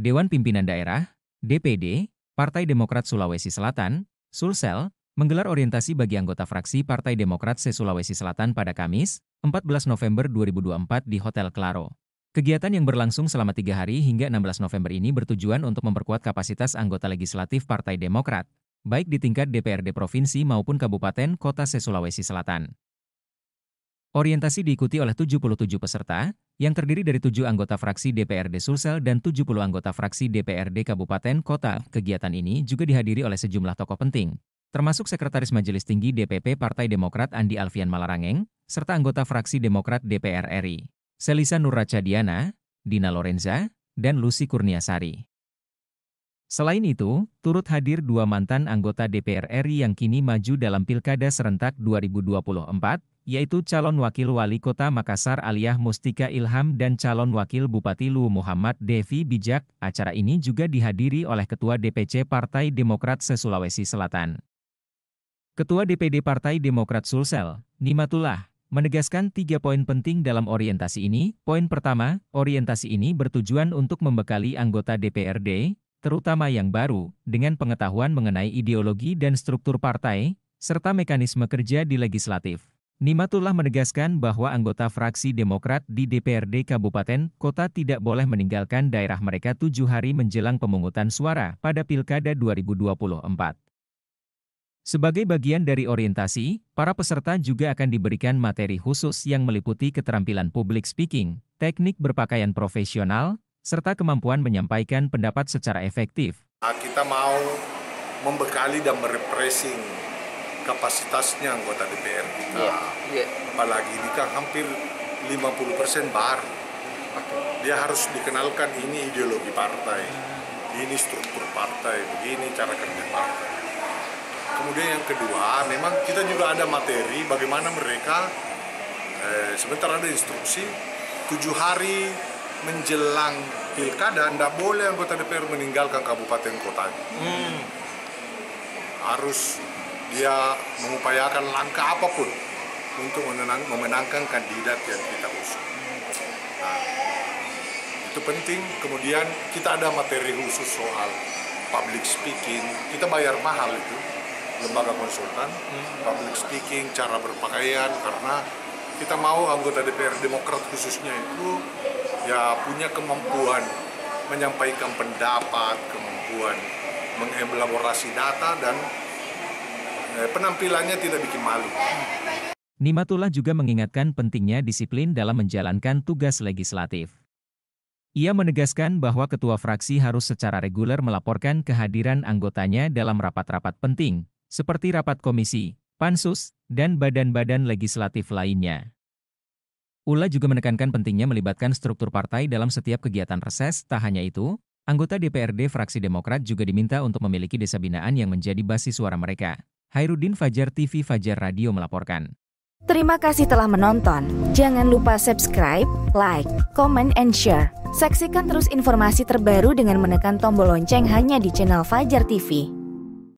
Dewan Pimpinan Daerah, DPD, Partai Demokrat Sulawesi Selatan, Sulsel, menggelar orientasi bagi anggota fraksi Partai Demokrat Se-Sulawesi Selatan pada Kamis, 14 November 2024 di Hotel Claro. Kegiatan yang berlangsung selama tiga hari hingga 16 November ini bertujuan untuk memperkuat kapasitas anggota legislatif Partai Demokrat, baik di tingkat DPRD Provinsi maupun Kabupaten Kota Se-Sulawesi Selatan. Orientasi diikuti oleh 77 peserta, yang terdiri dari tujuh anggota fraksi DPRD Sulsel dan 70 anggota fraksi DPRD Kabupaten Kota. Kegiatan ini juga dihadiri oleh sejumlah tokoh penting, termasuk Sekretaris Majelis Tinggi DPP Partai Demokrat Andi Alfian Malarangeng, serta anggota fraksi Demokrat DPR RI, Selisa Diana, Dina Lorenza, dan Lucy Kurniasari. Selain itu, turut hadir dua mantan anggota DPR RI yang kini maju dalam Pilkada Serentak 2024, yaitu calon wakil wali kota Makassar Aliyah Mustika Ilham dan calon wakil Bupati Lu Muhammad Devi Bijak. Acara ini juga dihadiri oleh Ketua DPC Partai Demokrat Sesulawesi sulawesi Selatan. Ketua DPD Partai Demokrat Sulsel, Nimatullah, menegaskan tiga poin penting dalam orientasi ini. Poin pertama, orientasi ini bertujuan untuk membekali anggota DPRD, terutama yang baru, dengan pengetahuan mengenai ideologi dan struktur partai, serta mekanisme kerja di legislatif. Nimatullah menegaskan bahwa anggota fraksi Demokrat di DPRD Kabupaten Kota tidak boleh meninggalkan daerah mereka tujuh hari menjelang pemungutan suara pada Pilkada 2024. Sebagai bagian dari orientasi, para peserta juga akan diberikan materi khusus yang meliputi keterampilan public speaking, teknik berpakaian profesional, serta kemampuan menyampaikan pendapat secara efektif. Kita mau membekali dan merepressing kapasitasnya anggota DPR kita. Yeah. Yeah. Apalagi ini kan hampir 50% baru. Dia harus dikenalkan ini ideologi partai, ini struktur partai, begini cara kerja partai. Kemudian yang kedua, memang kita juga ada materi bagaimana mereka eh, sebentar ada instruksi tujuh hari menjelang pilkada tidak boleh anggota DPR meninggalkan kabupaten kota, Hmm. Harus dia mengupayakan langkah apapun untuk menenang, memenangkan kandidat yang kita usung. Nah, itu penting. Kemudian kita ada materi khusus soal public speaking. Kita bayar mahal itu lembaga konsultan, hmm. public speaking, cara berpakaian karena kita mau anggota DPR Demokrat khususnya itu ya punya kemampuan menyampaikan pendapat, kemampuan mengelaborasi data dan Eh, penampilannya tidak bikin malu. Nimatullah juga mengingatkan pentingnya disiplin dalam menjalankan tugas legislatif. Ia menegaskan bahwa ketua fraksi harus secara reguler melaporkan kehadiran anggotanya dalam rapat-rapat penting, seperti rapat komisi, pansus, dan badan-badan legislatif lainnya. Ula juga menekankan pentingnya melibatkan struktur partai dalam setiap kegiatan reses, tak hanya itu, anggota DPRD fraksi Demokrat juga diminta untuk memiliki desa binaan yang menjadi basis suara mereka, Hairudin Fajar TV Fajar Radio melaporkan. Terima kasih telah menonton. Jangan lupa subscribe, like, comment, and share. Saksikan terus informasi terbaru dengan menekan tombol lonceng hanya di channel Fajar TV.